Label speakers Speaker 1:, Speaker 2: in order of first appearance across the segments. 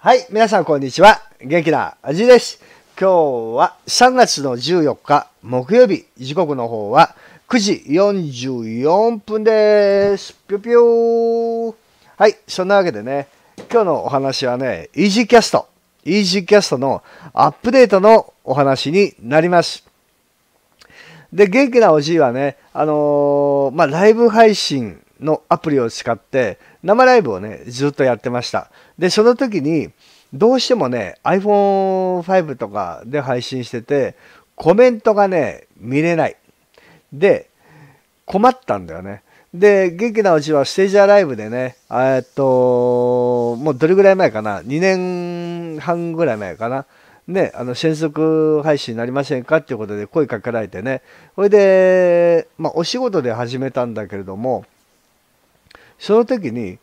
Speaker 1: はい、皆さんこんにちは。元気なあじです。今日は3月の14日木曜日、時刻の方は9時44分です。ぴょぴょー。はい、そんなわけでね、今日のお話はね、イージーキャスト、イージーキャストのアップデートのお話になります。で、元気なおじいはね、あのー、まあ、ライブ配信のアプリを使って生ライブをねずっとやってましたでその時にどうしてもね iPhone5 とかで配信しててコメントがね見れないで困ったんだよねで元気なうちはステージアライブでねえっともうどれぐらい前かな2年半ぐらい前かなね、あの、専属配信になりませんかっていうことで声かけられてね。それで、まあ、お仕事で始めたんだけれども、その時に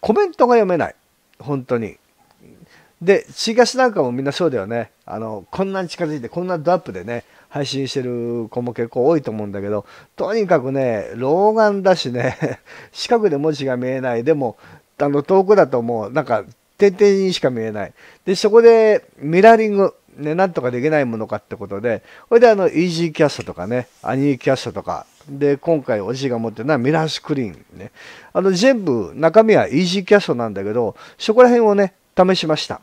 Speaker 1: コメントが読めない本当にでチーガスなんかもみんなそうだよねあのこんなに近づいてこんなドアップでね配信してる子も結構多いと思うんだけどとにかくね老眼だしね近く で文字が見えないでもあの遠くだともうなんか点々にしか見えないでそこでミラーリングね、なんとかできないものかってことで、それであの、イージーキャストとかね、アニーキャストとか、で、今回おじいが持ってるのはミラースクリーンね。あの、全部、中身はイージーキャストなんだけど、そこら辺をね、試しました。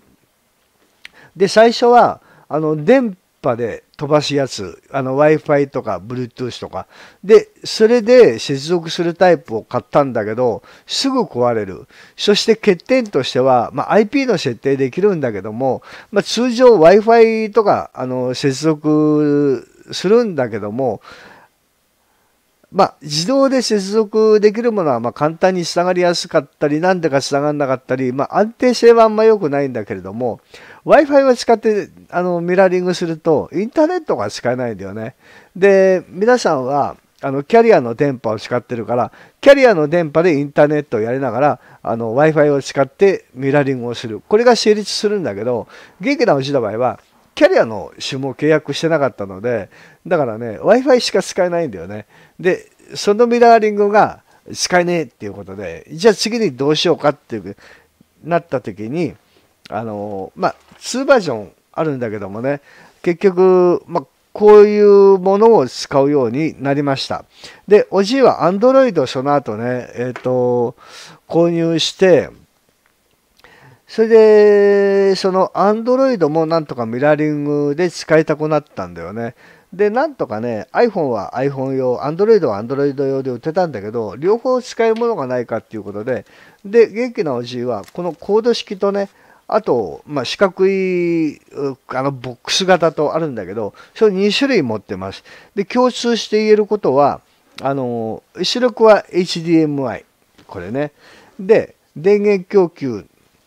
Speaker 1: で、最初は、あの、電波で飛ばすやつ、あの Wi-Fi とか Bluetooth とか。で、それで接続するタイプを買ったんだけど、すぐ壊れる。そして欠点としては、まあ、IP の設定できるんだけども、まあ、通常 Wi-Fi とか、あの、接続するんだけども、まあ、自動で接続できるものはま簡単につながりやすかったり、なんでかつながらなかったり、まあ、安定性はあんま良くないんだけれども、Wi-Fi を使ってあのミラーリングすると、インターネットが使えないんだよね。で、皆さんは、あのキャリアの電波を使ってるからキャリアの電波でインターネットをやりながら w i f i を使ってミラーリングをするこれが成立するんだけど元気なうちの場合はキャリアの種も契約してなかったのでだからね w i f i しか使えないんだよねでそのミラーリングが使えねえっていうことでじゃあ次にどうしようかっていうなった時にあのまあ、2バージョンあるんだけどもね、結局、まあ、こういうものを使うようになりました。で、おじいは Android その後ね、えっ、ー、と、購入して、それで、その Android もなんとかミラーリングで使いたくなったんだよね。で、なんとかね、iPhone は iPhone 用、Android は Android 用で売ってたんだけど、両方使えるものがないかっていうことで、で、元気なおじいは、このコード式とね、あと、まあ、四角い、あの、ボックス型とあるんだけど、それ2種類持ってます。で、共通して言えることは、あの、出力は HDMI。これね。で、電源供給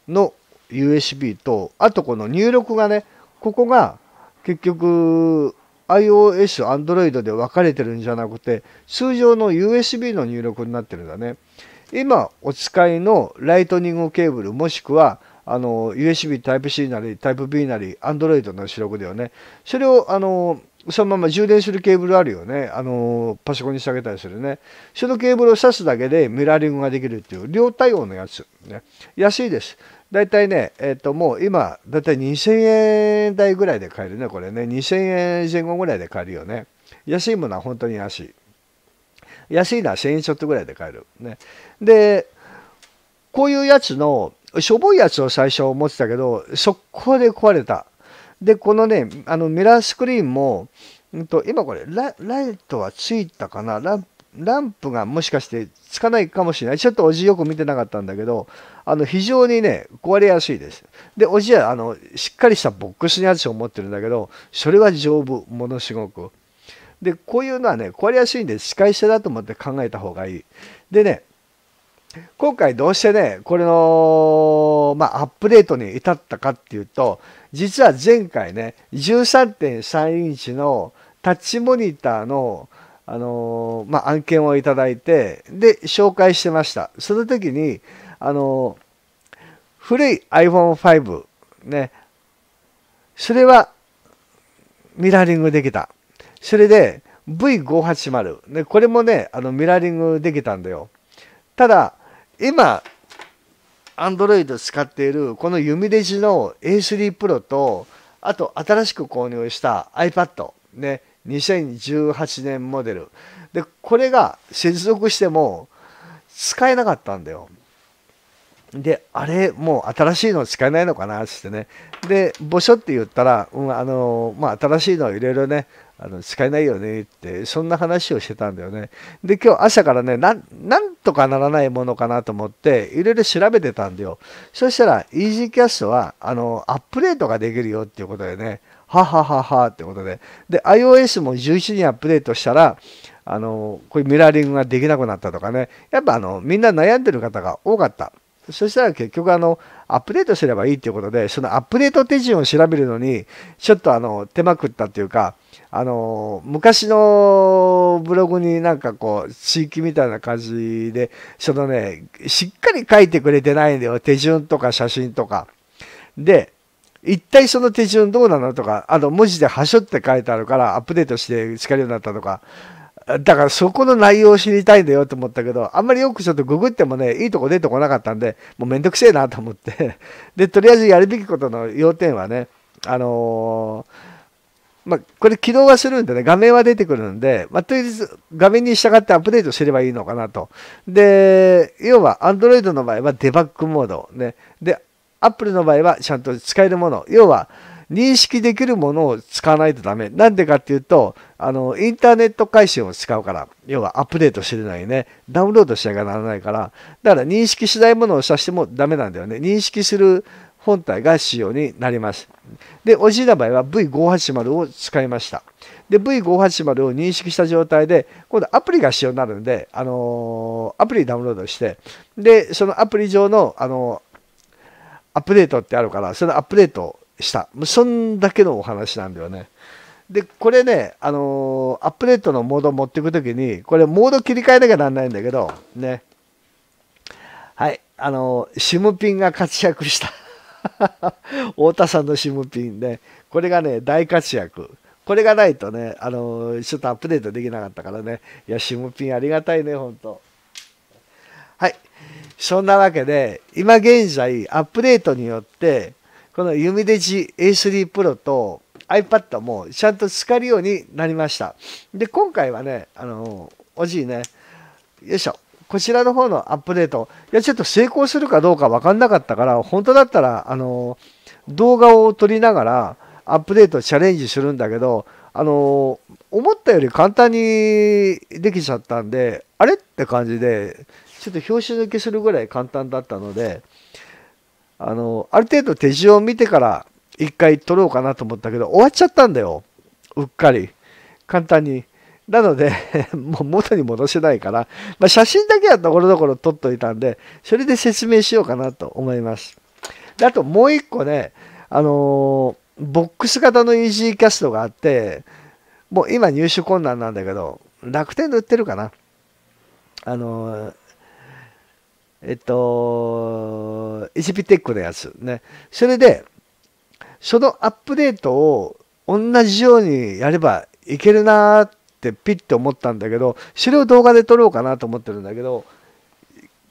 Speaker 1: の USB と、あとこの入力がね、ここが結局 iOS、Android で分かれてるんじゃなくて、通常の USB の入力になってるんだね。今お使いのライトニングケーブルもしくはあの USB タイプ C なりタイプ B なり Android の主力だよねそれをあのそのまま充電するケーブルあるよねあのパソコンにしてあげたりするねそのケーブルを挿すだけでミラーリングができるっていう両対応のやつ、ね、安いです大体ね、えっ、ー、と、もう今、大体2000円台ぐらいで買えるね、これね。2000円前後ぐらいで買えるよね。安いものは本当に安い。安いのは1000円ちょっとぐらいで買える。ね、で、こういうやつの、しょぼいやつを最初持ってたけど、速攻で壊れた。で、このね、あのミラースクリーンも、うんと、今これラ、ライトはついたかなランランプがもしかしてつかないかもしれない。ちょっとおじよく見てなかったんだけど、あの、非常にね、壊れやすいです。で、おじは、あの、しっかりしたボックスのやつを持ってるんだけど、それは丈夫、ものすごく。で、こういうのはね、壊れやすいんで、使い捨てだと思って考えた方がいい。でね、今回どうしてね、これの、まあ、アップデートに至ったかっていうと、実は前回ね、13.3インチのタッチモニターの、あのー、まあ、案件をいただいて、で、紹介してました。その時に、あのー、古い iPhone5、ね、それはミラーリングできた。それで V580、ね、これもね、あのミラーリングできたんだよ。ただ、今、アンドロイド使っているこの弓デジの A3 Pro と、あと新しく購入した iPad、ね、2018年モデル。で、これが接続しても使えなかったんだよ。で、あれ、もう新しいの使えないのかなつってね。で、墓所って言ったら、うん、あのまあ、新しいのいろいろね、あの使えないよねって、そんな話をしてたんだよね。で、今日朝からね、なんとかならないものかなと思って、いろいろ調べてたんだよ。そしたら、イージーキャストは、あの、アップデートができるよっていうことでね、ははははってことで。で、iOS も11にアップデートしたら、あの、こういうミラーリングができなくなったとかね、やっぱあの、みんな悩んでる方が多かった。そしたら結局あのアップデートすればいいっていうことでそのアップデート手順を調べるのにちょっとあの手間くったっていうかあの昔のブログになんかこう地域みたいな感じでそのねしっかり書いてくれてないんだよ手順とか写真とか。で一体その手順どうなのとかあと文字ではしょって書いてあるからアップデートして使えるようになったとかだからそこの内容を知りたいんだよと思ったけど、あんまりよくちょっとググってもね、いいとこ出てこなかったんで、もうめんどくせえなと思って で、とりあえずやるべきことの要点はね、あのー、まあ、これ起動はするんでね、画面は出てくるんで、まあ、とりあえず画面に従ってアップデートすればいいのかなと。で、要は Android の場合はデバッグモード、ね。で、Apple の場合はちゃんと使えるもの。要は、認識できるものを使わないとダメ。なんでかっていうと、あの、インターネット回線を使うから、要はアップデートしてないね、ダウンロードしなきゃならないから、だから認識しないものを指してもダメなんだよね。認識する本体が仕様になります。で、おじいの場合は V580 を使いました。で、V580 を認識した状態で、今度アプリが仕様になるんで、あのー、アプリダウンロードして、で、そのアプリ上の、あのー、アップデートってあるから、そのアップデートした。そんだけのお話なんだよね。で、これね、あのー、アップデートのモード持っていくときに、これモード切り替えなきゃなんないんだけど、ね。はい、あのー、シムピンが活躍した。太田さんのシムピンね、これがね、大活躍。これがないとね、あのー、ちょっとアップデートできなかったからね。いや、シムピンありがたいね、ほんと。はい。そんなわけで、今現在、アップデートによって、この弓ミデジ A3 Pro と iPad もちゃんと使えるようになりました。で、今回はね、あの、おじいね、よいしょ。こちらの方のアップデート。いや、ちょっと成功するかどうか分かんなかったから、本当だったら、あの、動画を撮りながら、アップデートチャレンジするんだけど、あの、思ったより簡単にできちゃったんで、あれって感じで、ちょっと拍子抜けするぐらい簡単だったので、あの、ある程度手順を見てから一回取ろうかなと思ったけど、終わっちゃったんだよ。うっかり。簡単に。なので、もう元に戻せないから、まあ、写真だけはところどころ撮っといたんで、それで説明しようかなと思います。であともう一個ね、あのー、ボックス型のイージーキャストがあって、もう今入手困難なんだけど、楽天で売ってるかな。あのー、えっと、イシピテックのやつね。それで、そのアップデートを同じようにやればいけるなってピッて思ったんだけど、それを動画で撮ろうかなと思ってるんだけど、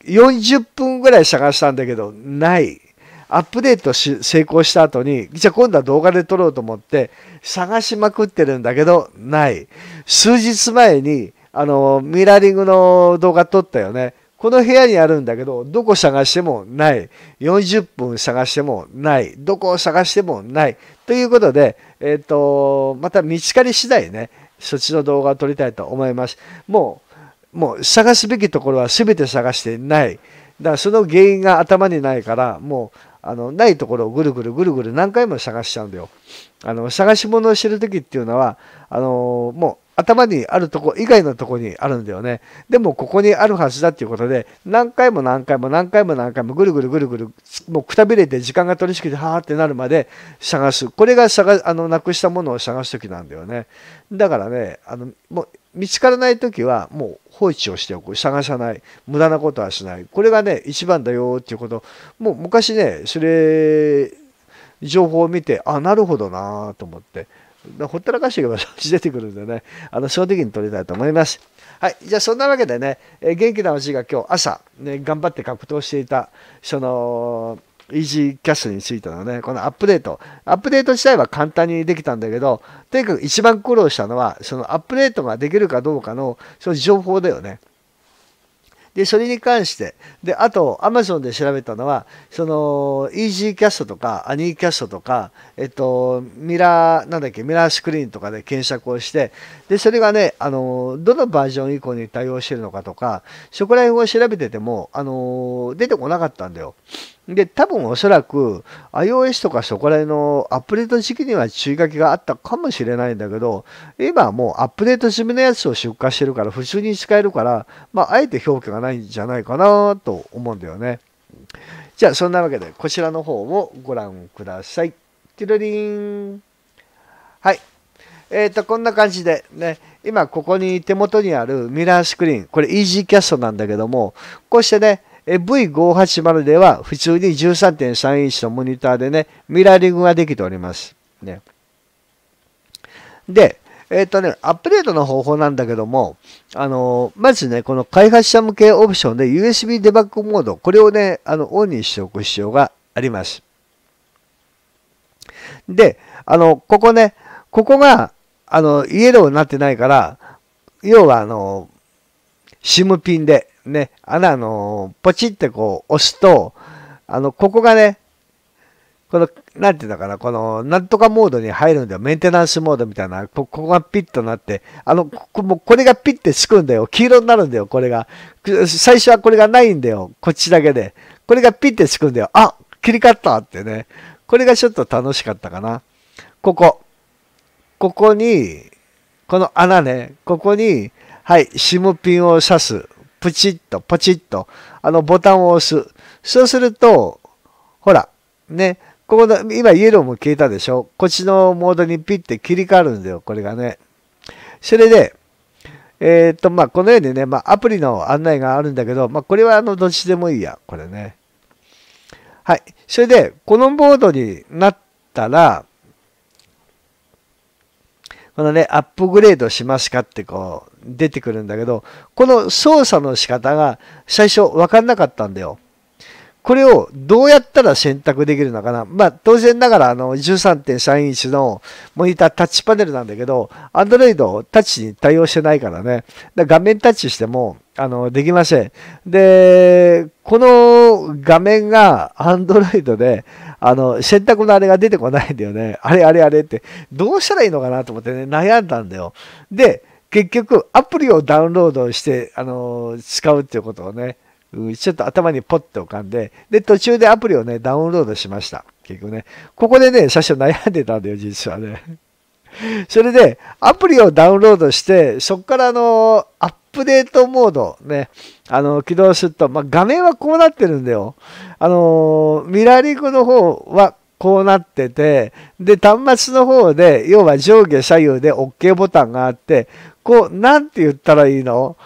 Speaker 1: 40分ぐらい探したんだけど、ない。アップデートし成功した後に、じゃあ今度は動画で撮ろうと思って、探しまくってるんだけど、ない。数日前に、あの、ミラーリングの動画撮ったよね。この部屋にあるんだけど、どこ探してもない。40分探してもない。どこを探してもない。ということで、えっ、ー、と、また見つかり次第ね、そっちの動画を撮りたいと思います。もう、もう探すべきところは全て探してない。だからその原因が頭にないから、もう、あの、ないところをぐるぐるぐるぐる何回も探しちゃうんだよ。あの、探し物をしてる時っていうのは、あの、もう、頭にあるとこ以外のとこにあるんだよね。でもここにあるはずだっていうことで、何回も何回も何回も何回もぐるぐるぐるぐる、もうくたびれて時間が取りしきて、はーってなるまで探す。これが探あのなくしたものを探すときなんだよね。だからね、あのもう見つからないときはもう放置をしておく。探さない。無駄なことはしない。これがね、一番だよっていうこと。もう昔ね、それ、情報を見て、あ、なるほどなと思って。ほったらかしていけば正直出てくるんでね、あの正直に取りたいと思います。はい、じゃあそんなわけでね、え元気なおじが今日朝、ね、頑張って格闘していた、その、イージーキャスについてのね、このアップデート。アップデート自体は簡単にできたんだけど、とにかく一番苦労したのは、そのアップデートができるかどうかの、その情報だよね。で、それに関して、で、あと、アマゾンで調べたのは、その、イージーキャストとか、アニーキャストとか、えっと、ミラー、なんだっけ、ミラースクリーンとかで検索をして、で、それがね、あの、どのバージョン以降に対応してるのかとか、そこら辺を調べてても、あの、出てこなかったんだよ。で、多分おそらく iOS とかそこら辺のアップデート時期には注意書きがあったかもしれないんだけど、今はもうアップデート済みのやつを出荷してるから、普通に使えるから、まあ、あえて評価がないんじゃないかなと思うんだよね。じゃあ、そんなわけで、こちらの方をご覧ください。ティルリン。はい。えっ、ー、と、こんな感じでね、今ここに手元にあるミラースクリーン、これ EasyCast なんだけども、こうしてね、V580 では普通に13.3インチのモニターでね、ミラーリングができております。ね。で、えっ、ー、とね、アップデートの方法なんだけども、あのー、まずね、この開発者向けオプションで USB デバッグモード、これをね、あの、オンにしておく必要があります。で、あの、ここね、ここが、あの、イエローになってないから、要は、あの、SIM ピンで、ね、穴の、ポチってこう押すと、あの、ここがね、この、なんていうのかな、この、なんとかモードに入るんだよ。メンテナンスモードみたいな。ここがピッとなって、あの、ここもこれがピッてつくんだよ。黄色になるんだよ、これが。最初はこれがないんだよ。こっちだけで。これがピッてつくんだよ。あ切り替ったってね。これがちょっと楽しかったかな。ここ。ここに、この穴ね。ここに、はい、SIM ピンを刺す。プチッと、ポチッと、あのボタンを押す。そうすると、ほら、ね、ここの、今イエローも消えたでしょこっちのモードにピッて切り替わるんだよ、これがね。それで、えー、っと、まあ、このようにね、まあ、アプリの案内があるんだけど、まあ、これはあの、どっちでもいいや、これね。はい。それで、このモードになったら、このね、アップグレードしますかってこう、出てくるんだけど、この操作の仕方が最初分かんなかったんだよ。これをどうやったら選択できるのかな。まあ当然ながらあの13.3インチのモニタータッチパネルなんだけど、Android タッチに対応してないからね。ら画面タッチしてもあのできません。で、この画面が Android であの選択のあれが出てこないんだよね。あれあれあれってどうしたらいいのかなと思ってね悩んだんだよ。で、結局アプリをダウンロードして、あの使うっていうことをね、ちょっと頭にポッと浮かんで、で、途中でアプリをね、ダウンロードしました。結局ね。ここでね、最初悩んでたんだよ、実はね。それで、アプリをダウンロードして、そこからあの、アップデートモードね、あの、起動すると、まあ、画面はこうなってるんだよ。あの、ミラーリングの方はこうなってて、で、端末の方で、要は上下左右で OK ボタンがあって、こう、なんて言ったらいいの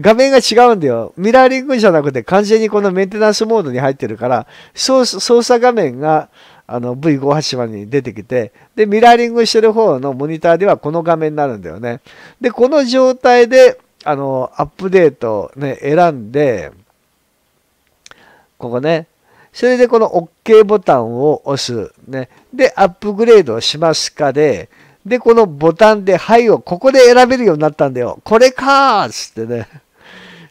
Speaker 1: 画面が違うんだよ。ミラーリングじゃなくて完全にこのメンテナンスモードに入ってるから、操作画面があの V580 に出てきて、で、ミラーリングしてる方のモニターではこの画面になるんだよね。で、この状態で、あの、アップデートね、選んで、ここね、それでこの OK ボタンを押す。ね。で、アップグレードしますかで、で、このボタンで、はいをここで選べるようになったんだよ。これかーつってね。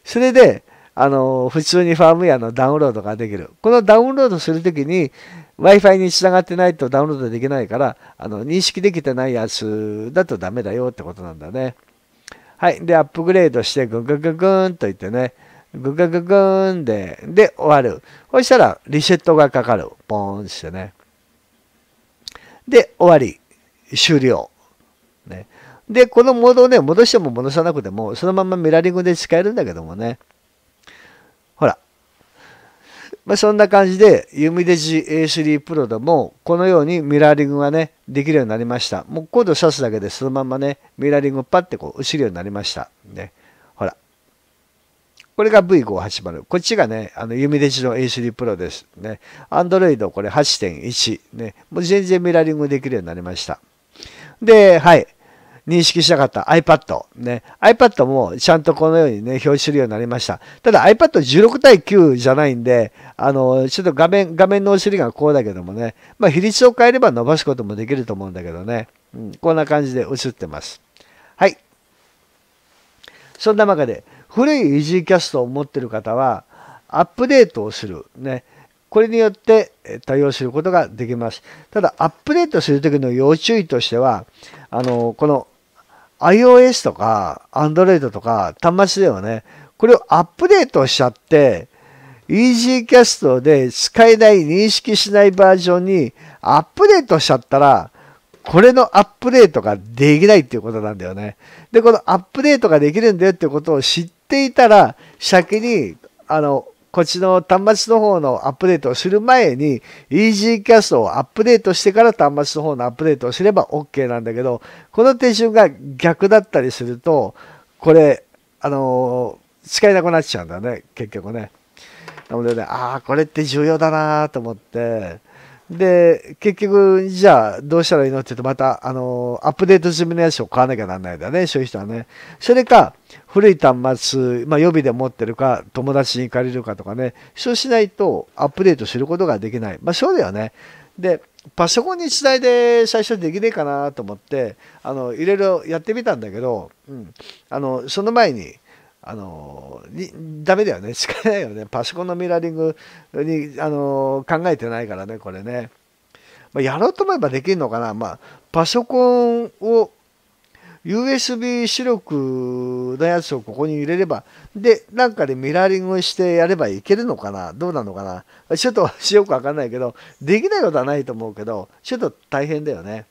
Speaker 1: それで、あの、普通にファームウェアのダウンロードができる。このダウンロードするときに、Wi-Fi につながってないとダウンロードできないから、あの認識できてないやつだとダメだよってことなんだね。はい。で、アップグレードして、ググググーンと言ってね、ググググーンで、で、終わる。そしたら、リセットがかかる。ポーンしてね。で、終わり。終了。ね、で、このモードをね、戻しても戻さなくても、そのままミラーリングで使えるんだけどもね。ほら。まあ、そんな感じで、ユミデジ A3 Pro でも、このようにミラーリングがね、できるようになりました。もうコードを刺すだけで、そのままね、ミラーリングをパッてこう、映るようになりました。ね。ほら。これが V580。こっちがね、あの、ユミデジの A3 Pro です。ね。Android これ8.1。ね。もう全然ミラーリングできるようになりました。で、はい。認識したかった iPad。ね。iPad もちゃんとこのようにね、表示するようになりました。ただ iPad16 対9じゃないんで、あの、ちょっと画面、画面のお尻がこうだけどもね、まあ比率を変えれば伸ばすこともできると思うんだけどね。うん、こんな感じで映ってます。はい。そんな中で、古い EasyCast を持ってる方は、アップデートをする。ね。これによって対応することができます。ただ、アップデートするときの要注意としては、あの、この iOS とか Android とか端末ではね、これをアップデートしちゃって、EasyCast で使えない認識しないバージョンにアップデートしちゃったら、これのアップデートができないっていうことなんだよね。で、このアップデートができるんだよってことを知っていたら、先に、あの、こっちの端末の方のアップデートをする前に、EasyCast をアップデートしてから端末の方のアップデートをすれば OK なんだけど、この手順が逆だったりすると、これ、あのー、使えなくなっちゃうんだね、結局ね。なのでね、ああ、これって重要だなと思って、で、結局、じゃあ、どうしたらいいのって言うと、また、あの、アップデート済みのやつを買わなきゃなんないだね、そういう人はね。それか、古い端末、まあ、予備で持ってるか、友達に借りるかとかね、そうしないと、アップデートすることができない。まあ、そうだよね。で、パソコンにつないで最初できねえかなと思って、あの、いろいろやってみたんだけど、うん、あの、その前に、あのにダメだよね仕方ないよねパソコンのミラーリングにあの考えてないからねこれね、まあ、やろうと思えばできるのかな、まあ、パソコンを USB 出力のやつをここに入れればでなんかでミラーリングしてやればいけるのかなどうなのかなちょっとよくわかんないけどできないことはないと思うけどちょっと大変だよね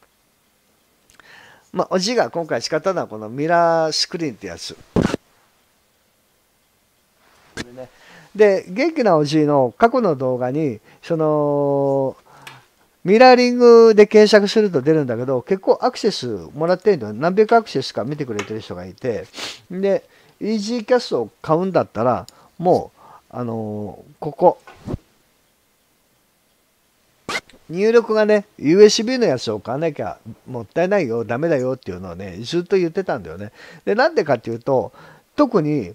Speaker 1: まあ、おじが今回仕方ないこのミラースクリーンってやつで元気なおじいの過去の動画にそのミラーリングで検索すると出るんだけど結構アクセスもらってるの何百アクセスか見てくれてる人がいてでイージーキャストを買うんだったらもうあのー、ここ入力がね USB のやつを買わなきゃもったいないよダメだよっていうのをねずっと言ってたんだよねでなんでかっていうと特に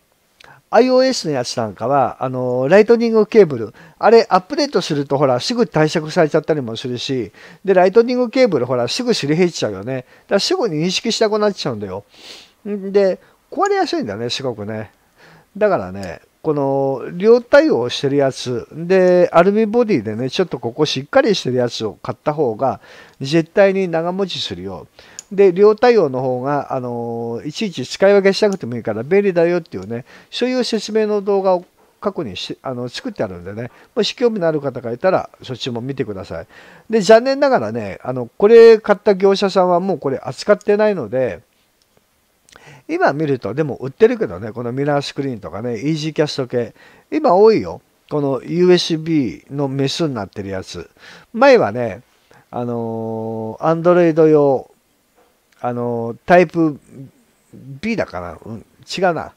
Speaker 1: iOS のやつなんかは、あの、ライトニングケーブル、あれアップデートするとほら、すぐ対策されちゃったりもするし、で、ライトニングケーブルほら、すぐすり減っちゃうよね。だからすぐに認識したくなっちゃうんだよ。んで、壊れやすいんだね、すごくね。だからね、この、両対応してるやつ、で、アルミボディでね、ちょっとここしっかりしてるやつを買った方が、絶対に長持ちするよ。で、両対応の方が、あのいちいち使い分けしなくてもいいから便利だよっていうね、所有説明の動画を過去にしあの作ってあるんでね、もし興味のある方がいたら、そっちも見てください。で、残念ながらね、あの、これ買った業者さんはもうこれ扱ってないので、今見ると、でも売ってるけどね、このミラースクリーンとかね、イージーキャスト系、今多いよ。この USB のメスになってるやつ。前はね、あのー、Android 用あの、タイプ B だかな、うん、違うな。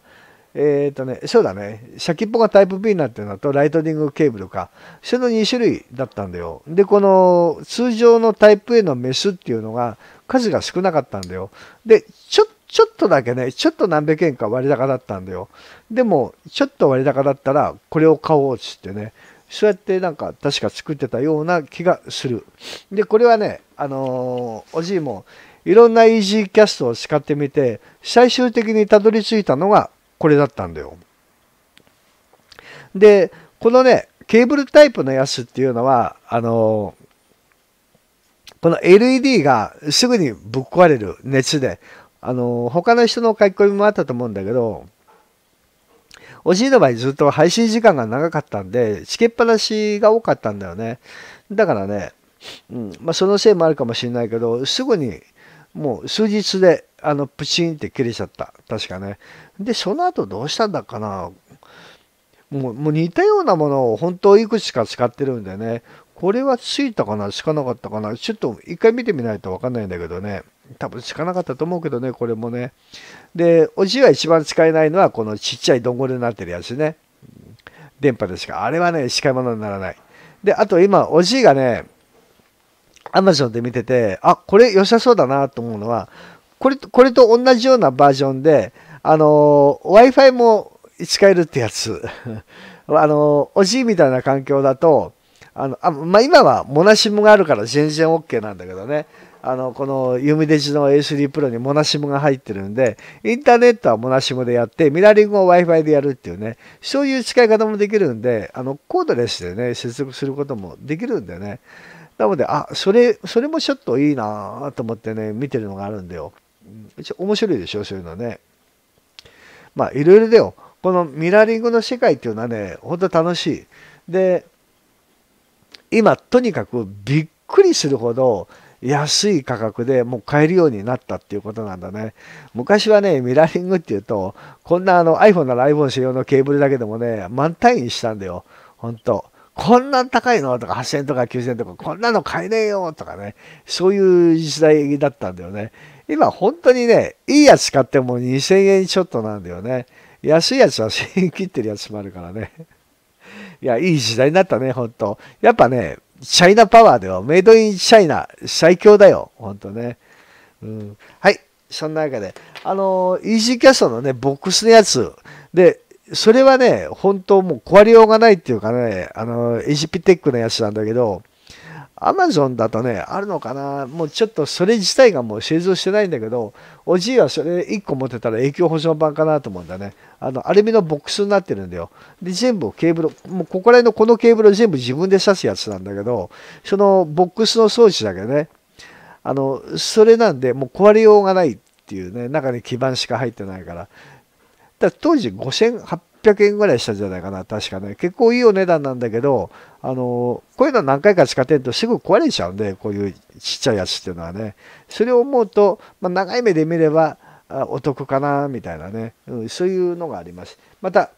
Speaker 1: えっ、ー、とね、そうだね、先っぽがタイプ B になってるのと、ライトニングケーブルか、その2種類だったんだよ。で、この通常のタイプ A のメスっていうのが、数が少なかったんだよ。で、ちょっとちょっとだけね、ちょっと何百円か割高だったんだよ。でも、ちょっと割高だったら、これを買おうっつってね、そうやってなんか確か作ってたような気がする。で、これはね、あのー、おじいも、いろんなイージーキャストを使ってみて、最終的にたどり着いたのがこれだったんだよ。で、このね、ケーブルタイプのやつっていうのは、あの、この LED がすぐにぶっ壊れる熱で、あの、他の人の書き込みもあったと思うんだけど、おじいの場合ずっと配信時間が長かったんで、つけっぱなしが多かったんだよね。だからね、うんまあ、そのせいもあるかもしれないけど、すぐにもう数日で、あの、プチンって切れちゃった。確かね。で、その後どうしたんだかな。もう、もう似たようなものを本当いくつか使ってるんでね。これはついたかなつかなかったかなちょっと一回見てみないとわかんないんだけどね。多分つかなかったと思うけどね、これもね。で、おじいは一番使えないのはこのちっちゃいどんぐりになってるやつね。電波ですか。あれはね、使い物にならない。で、あと今、おじいがね、アマゾンで見てて、あ、これ良さそうだなと思うのは、これ、これと同じようなバージョンで、あの、Wi-Fi も使えるってやつ。あの、おじいみたいな環境だと、あの、あまあ、今はモナシムがあるから全然 OK なんだけどね。あの、このユミデジの A3 Pro にモナシムが入ってるんで、インターネットはモナシムでやって、ミラーリングを Wi-Fi でやるっていうね、そういう使い方もできるんで、あの、コードレスでね、接続することもできるんでね。なので、あ、それ、それもちょっといいなと思ってね、見てるのがあるんだよ。面白いでしょ、そういうのね。まあ、いろいろだよ。このミラーリングの世界っていうのはね、ほんと楽しい。で、今、とにかくびっくりするほど、安い価格でもう買えるようになったっていうことなんだね。昔はね、ミラーリングっていうと、こんなあの iPhone なら iPhone 専用のケーブルだけでもね、満タイにしたんだよ。ほんと。こんな高いのとか、8000円とか9000円とか、こんなの買えねえよとかね、そういう時代だったんだよね。今、本当にね、いいやつ買っても2000円ちょっとなんだよね。安いやつは1000円切ってるやつもあるからね。いや、いい時代になったね、本当やっぱね、チャイナパワーではメイドインチャイナ最強だよ、本当ね。うん。はい、そんなわけで、あのー、イージーキャストのね、ボックスのやつで、それはね、本当もう壊れようがないっていうかね、あの、エジプテックのやつなんだけど、アマゾンだとね、あるのかな、もうちょっとそれ自体がもう製造してないんだけど、おじいはそれ1個持ってたら影響保証版かなと思うんだね。あの、アルミのボックスになってるんだよ。で、全部ケーブル、もうここら辺のこのケーブル全部自分で刺すやつなんだけど、そのボックスの装置だけね、あの、それなんで、もう壊れようがないっていうね、中に基板しか入ってないから。だ当時5800円ぐらいしたんじゃないかな、確かね。結構いいお値段なんだけど、あの、こういうの何回か使ってるとすぐ壊れちゃうんで、こういうちっちゃいやつっていうのはね。それを思うと、まあ、長い目で見れば、あお得かな、みたいなね、うん。そういうのがあります。また、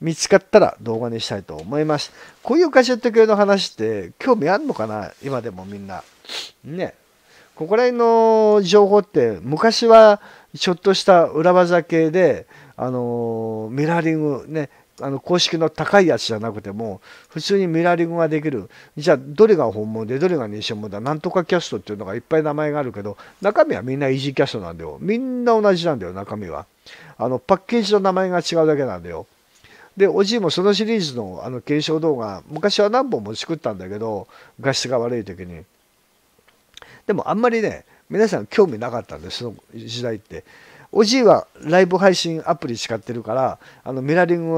Speaker 1: 見つかったら動画にしたいと思います。こういうカェット系の話って興味あるのかな今でもみんな。ね。ここら辺の情報って昔はちょっとした裏技系で、あのミラーリングねあの公式の高いやつじゃなくても普通にミラーリングができるじゃあどれが本物でどれが偽物だなんとかキャストっていうのがいっぱい名前があるけど中身はみんなイージーキャストなんだよみんな同じなんだよ中身はあのパッケージの名前が違うだけなんだよでおじいもそのシリーズのあの検証動画昔は何本も作ったんだけど画質が悪い時にでもあんまりね皆さん興味なかったんですその時代っておじいはライブ配信アプリ使ってるからあのミラーリン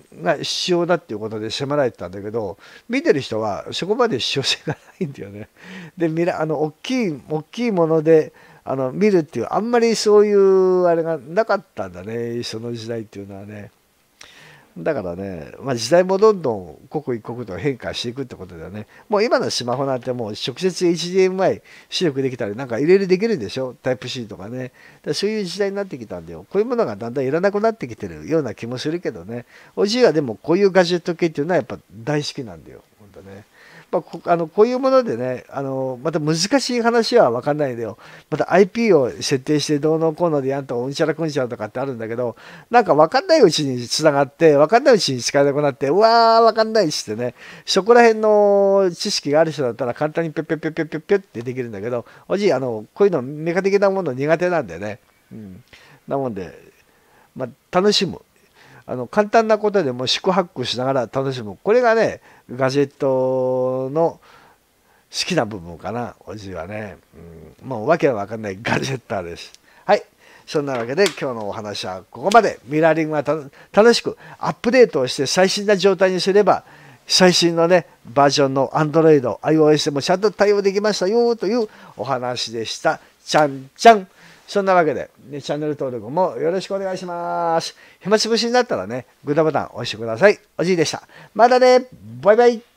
Speaker 1: グが必要だっていうことで迫られてたんだけど見てる人はそこまで必要性がないんだよね。でミラあの大きい大きいものであの見るっていうあんまりそういうあれがなかったんだねその時代っていうのはね。だからね、まあ、時代もどんどん刻一刻と変化していくってことだよね。もう今のスマホなんてもう直接 HDMI 出力できたり、なんかいろいろできるんでしょタイプ C とかね。だそういう時代になってきたんだよ。こういうものがだんだんいらなくなってきてるような気もするけどね。おじいはでもこういうガジェット系っていうのはやっぱ大好きなんだよ。本当ね。ぱこあのこういうものでねあのまた難しい話は分かんないんだよまた IP を設定してどうのこうのでやんとうんちゃらくんちゃらとかってあるんだけどなんか分かんないうちにつながって分かんないうちに使えなくなってうわー分かんないしってねそこら辺の知識がある人だったら簡単にぴょぴょぴょぴょぴょぴょってできるんだけどおじいあのこういうのメカ的なもの苦手なんだよね。うん、なもんで、まあ、楽しむ。あの簡単なことでも宿泊しながら楽しむこれがねガジェットの好きな部分かなおじいはね、うん、もう訳は分かんないガジェッターですはいそんなわけで今日のお話はここまでミラーリングは楽しくアップデートをして最新な状態にすれば最新のねバージョンの Android、iOS でもちゃんと対応できましたよというお話でした。ちゃんちゃんそんなわけで、ね、チャンネル登録もよろしくお願いします。暇つぶしになったらね、グッドボタン押してください。おじいでした。またねバイバイ